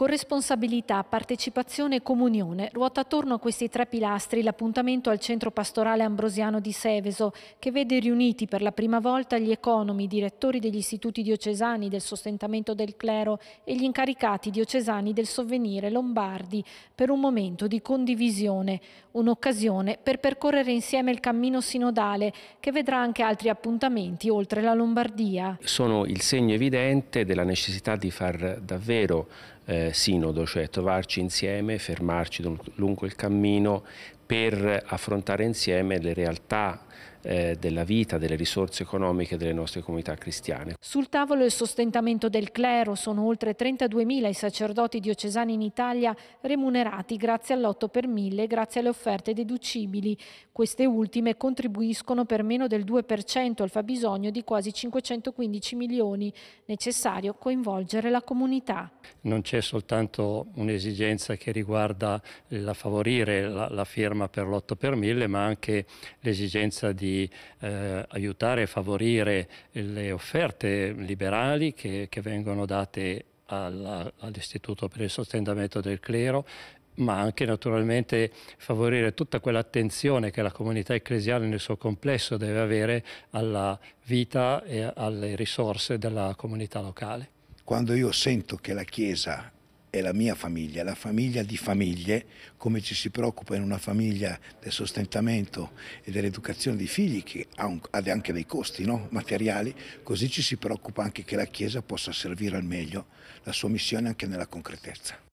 Corresponsabilità, partecipazione e comunione ruota attorno a questi tre pilastri l'appuntamento al Centro Pastorale Ambrosiano di Seveso, che vede riuniti per la prima volta gli economi, i direttori degli istituti diocesani del sostentamento del clero e gli incaricati diocesani del sovvenire lombardi per un momento di condivisione, un'occasione per percorrere insieme il cammino sinodale che vedrà anche altri appuntamenti oltre la Lombardia. Sono il segno evidente della necessità di far davvero eh, sinodo, cioè trovarci insieme, fermarci lungo il cammino, per affrontare insieme le realtà eh, della vita, delle risorse economiche delle nostre comunità cristiane. Sul tavolo il sostentamento del clero, sono oltre 32.000 i sacerdoti diocesani in Italia remunerati grazie all'otto per mille, e grazie alle offerte deducibili. Queste ultime contribuiscono per meno del 2% al fabbisogno di quasi 515 milioni. Necessario coinvolgere la comunità. Non c'è soltanto un'esigenza che riguarda la favorire la, la firma programma per l'8 per 1000, ma anche l'esigenza di eh, aiutare e favorire le offerte liberali che, che vengono date all'Istituto per il sostentamento del clero ma anche naturalmente favorire tutta quell'attenzione che la comunità ecclesiale nel suo complesso deve avere alla vita e alle risorse della comunità locale. Quando io sento che la Chiesa è la mia famiglia, la famiglia di famiglie, come ci si preoccupa in una famiglia del sostentamento e dell'educazione dei figli, che ha, un, ha anche dei costi no? materiali, così ci si preoccupa anche che la Chiesa possa servire al meglio la sua missione anche nella concretezza.